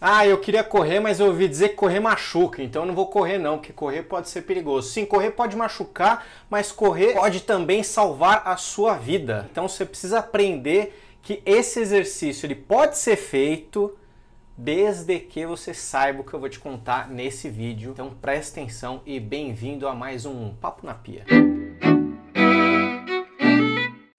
Ah, eu queria correr, mas eu ouvi dizer que correr machuca, então eu não vou correr não, porque correr pode ser perigoso. Sim, correr pode machucar, mas correr pode também salvar a sua vida. Então você precisa aprender que esse exercício ele pode ser feito desde que você saiba o que eu vou te contar nesse vídeo. Então preste atenção e bem-vindo a mais um Papo na Pia.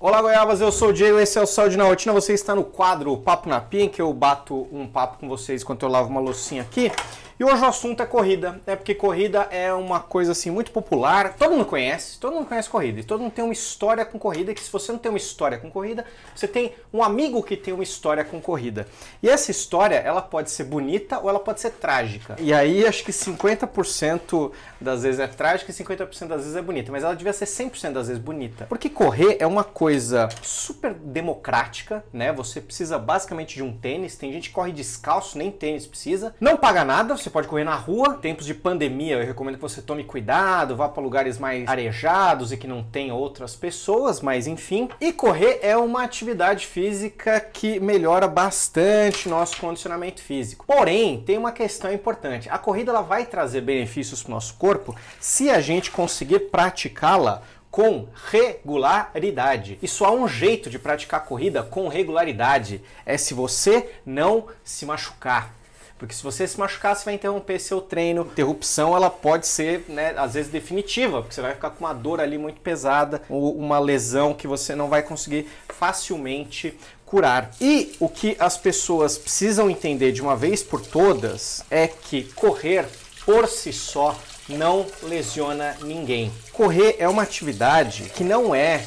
Olá, goiabas, eu sou o Diego, esse é o Sol de Na Rotina, você está no quadro Papo na Pia, em que eu bato um papo com vocês enquanto eu lavo uma loucinha aqui. E hoje o assunto é corrida, é Porque corrida é uma coisa assim muito popular, todo mundo conhece, todo mundo conhece corrida, e todo mundo tem uma história com corrida, que se você não tem uma história com corrida, você tem um amigo que tem uma história com corrida. E essa história, ela pode ser bonita ou ela pode ser trágica. E aí acho que 50% das vezes é trágica e 50% das vezes é bonita, mas ela devia ser 100% das vezes bonita. Porque correr é uma coisa super democrática, né? Você precisa basicamente de um tênis, tem gente que corre descalço, nem tênis precisa, não paga nada, você pode correr na rua. tempos de pandemia, eu recomendo que você tome cuidado, vá para lugares mais arejados e que não tenha outras pessoas, mas enfim. E correr é uma atividade física que melhora bastante nosso condicionamento físico. Porém, tem uma questão importante. A corrida ela vai trazer benefícios para o nosso corpo se a gente conseguir praticá-la com regularidade. E só há um jeito de praticar corrida com regularidade é se você não se machucar. Porque se você se machucar, você vai interromper seu treino. Interrupção, ela pode ser, né, às vezes definitiva, porque você vai ficar com uma dor ali muito pesada ou uma lesão que você não vai conseguir facilmente curar. E o que as pessoas precisam entender de uma vez por todas é que correr por si só não lesiona ninguém. Correr é uma atividade que não é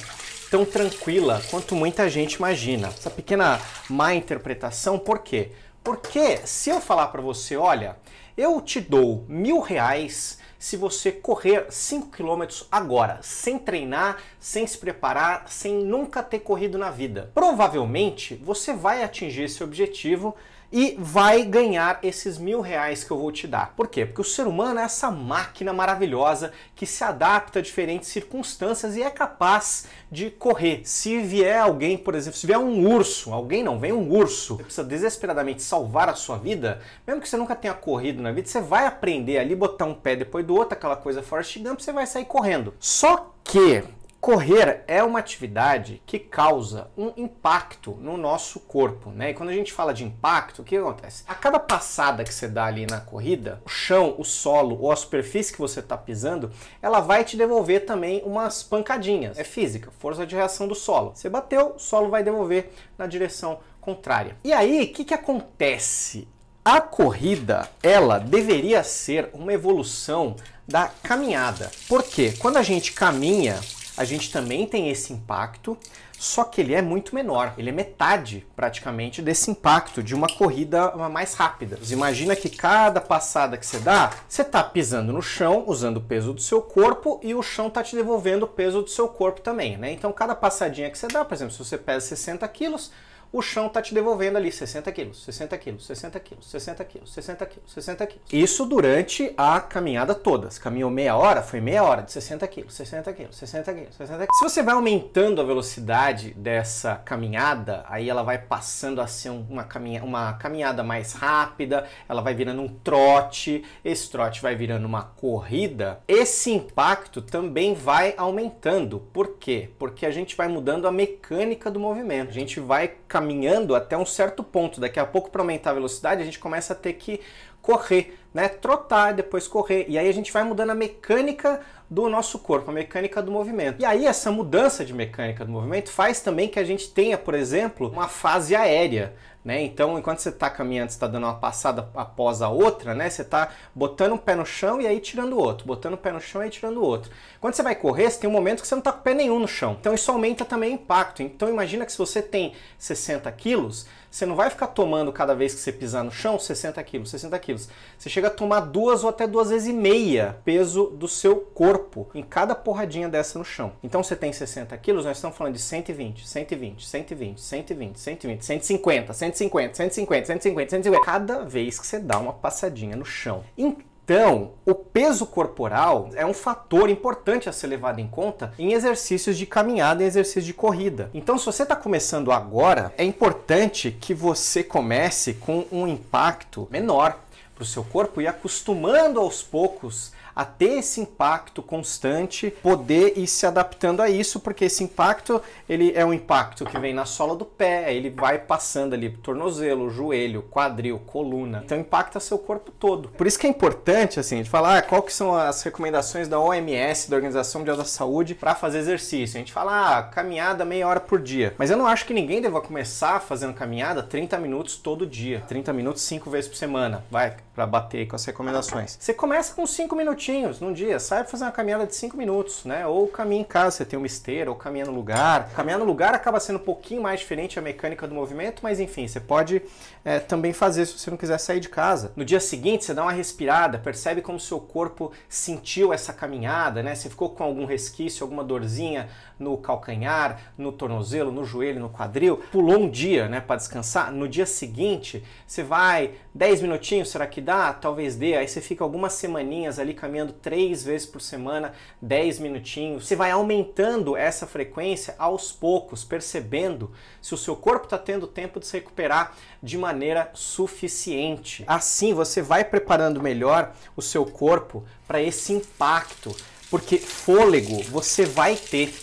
tão tranquila quanto muita gente imagina. Essa pequena má interpretação, por quê? Porque se eu falar para você, olha, eu te dou mil reais se você correr 5 km agora, sem treinar, sem se preparar, sem nunca ter corrido na vida. Provavelmente você vai atingir esse objetivo e vai ganhar esses mil reais que eu vou te dar. Por quê? Porque o ser humano é essa máquina maravilhosa que se adapta a diferentes circunstâncias e é capaz de correr. Se vier alguém, por exemplo, se vier um urso, alguém não, vem um urso, você precisa desesperadamente salvar a sua vida, mesmo que você nunca tenha corrido na vida, você vai aprender ali, botar um pé depois do outro, aquela coisa Forrest Gump, você vai sair correndo. Só que Correr é uma atividade que causa um impacto no nosso corpo, né? E quando a gente fala de impacto, o que acontece? A cada passada que você dá ali na corrida, o chão, o solo ou a superfície que você está pisando, ela vai te devolver também umas pancadinhas. É física, força de reação do solo. Você bateu, o solo vai devolver na direção contrária. E aí, o que, que acontece? A corrida, ela deveria ser uma evolução da caminhada. Porque quando a gente caminha, a gente também tem esse impacto, só que ele é muito menor. Ele é metade, praticamente, desse impacto de uma corrida mais rápida. Você imagina que cada passada que você dá, você está pisando no chão, usando o peso do seu corpo, e o chão está te devolvendo o peso do seu corpo também, né? Então, cada passadinha que você dá, por exemplo, se você pesa 60 quilos, o chão está te devolvendo ali 60 quilos, 60 quilos, 60 quilos, 60 quilos, 60 quilos, 60 quilos. Isso durante a caminhada toda. Se caminhou meia hora, foi meia hora de 60 quilos, 60 quilos, 60 quilos, 60 quilos. Se você vai aumentando a velocidade dessa caminhada, aí ela vai passando a ser uma, caminha, uma caminhada mais rápida, ela vai virando um trote, esse trote vai virando uma corrida, esse impacto também vai aumentando. Por quê? Porque a gente vai mudando a mecânica do movimento. A gente vai caminhando até um certo ponto. Daqui a pouco, para aumentar a velocidade, a gente começa a ter que correr né, trotar, depois correr. E aí a gente vai mudando a mecânica do nosso corpo, a mecânica do movimento. E aí essa mudança de mecânica do movimento faz também que a gente tenha, por exemplo, uma fase aérea. Né? Então, enquanto você está caminhando, você está dando uma passada após a outra, né? você está botando um pé no chão e aí tirando o outro, botando um pé no chão e aí tirando o outro. Quando você vai correr, você tem um momento que você não está com pé nenhum no chão. Então, isso aumenta também o impacto. Então, imagina que se você tem 60 quilos, você não vai ficar tomando cada vez que você pisar no chão 60 quilos, 60 quilos. Você chega a tomar duas ou até duas vezes e meia peso do seu corpo em cada porradinha dessa no chão. Então você tem 60 quilos, nós estamos falando de 120, 120, 120, 120, 120, 150, 150, 150, 150, 150. Cada vez que você dá uma passadinha no chão. Então, o peso corporal é um fator importante a ser levado em conta em exercícios de caminhada e exercícios de corrida. Então, se você está começando agora, é importante que você comece com um impacto menor para o seu corpo e acostumando aos poucos a ter esse impacto constante, poder ir se adaptando a isso, porque esse impacto ele é um impacto que vem na sola do pé, ele vai passando ali tornozelo, joelho, quadril, coluna. Então impacta seu corpo todo. Por isso que é importante assim, a gente falar ah, qual que são as recomendações da OMS, da Organização Mundial da Saúde, para fazer exercício. A gente fala, ah, caminhada meia hora por dia. Mas eu não acho que ninguém deva começar fazendo caminhada 30 minutos todo dia, 30 minutos cinco vezes por semana, vai para bater com as recomendações. Você começa com 5 minutinhos minutinhos num dia. Sai fazer uma caminhada de 5 minutos, né? Ou caminha em casa, você tem uma esteira, ou caminha no lugar. Caminhar no lugar acaba sendo um pouquinho mais diferente a mecânica do movimento, mas enfim, você pode é, também fazer se você não quiser sair de casa. No dia seguinte, você dá uma respirada, percebe como seu corpo sentiu essa caminhada, né? Você ficou com algum resquício, alguma dorzinha no calcanhar, no tornozelo, no joelho, no quadril. Pulou um dia, né, para descansar. No dia seguinte, você vai 10 minutinhos, será que dá? Talvez dê. Aí você fica algumas semaninhas ali caminhando caminhando três vezes por semana, 10 minutinhos. Você vai aumentando essa frequência aos poucos, percebendo se o seu corpo está tendo tempo de se recuperar de maneira suficiente. Assim, você vai preparando melhor o seu corpo para esse impacto, porque fôlego você vai ter,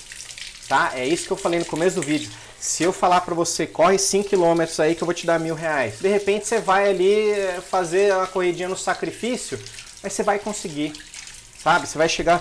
tá? É isso que eu falei no começo do vídeo. Se eu falar para você, corre 5km aí que eu vou te dar mil reais. De repente você vai ali eh, fazer uma corridinha no sacrifício, mas você vai conseguir, sabe? Você vai chegar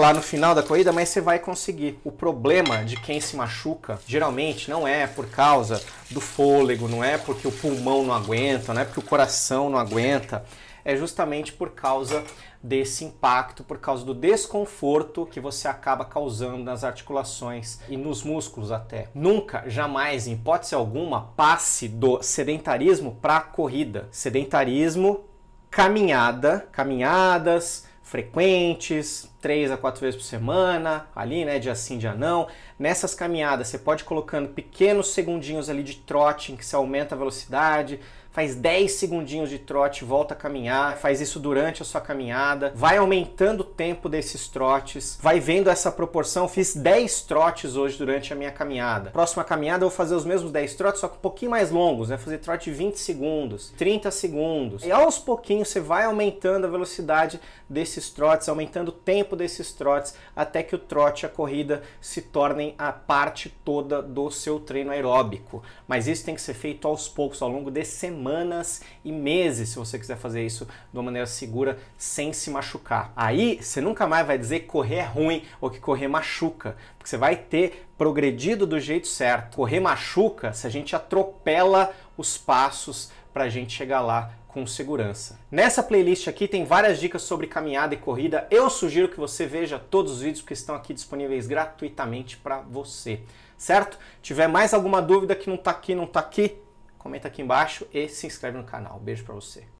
lá no final da corrida, mas você vai conseguir. O problema de quem se machuca geralmente não é por causa do fôlego, não é porque o pulmão não aguenta, não é porque o coração não aguenta, é justamente por causa desse impacto, por causa do desconforto que você acaba causando nas articulações e nos músculos até. Nunca, jamais, em hipótese alguma, passe do sedentarismo para corrida. Sedentarismo caminhada, caminhadas frequentes, três a quatro vezes por semana, ali, né, dia sim, dia não. Nessas caminhadas, você pode ir colocando pequenos segundinhos ali de trotting, que você aumenta a velocidade, faz 10 segundinhos de trote, volta a caminhar, faz isso durante a sua caminhada, vai aumentando o tempo desses trotes, vai vendo essa proporção. Fiz 10 trotes hoje durante a minha caminhada. Próxima caminhada eu vou fazer os mesmos 10 trotes, só que um pouquinho mais longos, né? Fazer trote de 20 segundos, 30 segundos. E aos pouquinhos você vai aumentando a velocidade desses trotes, aumentando o tempo desses trotes, até que o trote a corrida se tornem a parte toda do seu treino aeróbico. Mas isso tem que ser feito aos poucos, ao longo de semanas semanas e meses, se você quiser fazer isso de uma maneira segura, sem se machucar. Aí você nunca mais vai dizer que correr é ruim ou que correr machuca, porque você vai ter progredido do jeito certo. Correr machuca se a gente atropela os passos para a gente chegar lá com segurança. Nessa playlist aqui tem várias dicas sobre caminhada e corrida. Eu sugiro que você veja todos os vídeos que estão aqui disponíveis gratuitamente para você, certo? Tiver mais alguma dúvida que não está aqui, não está aqui, comenta aqui embaixo e se inscreve no canal. Beijo para você.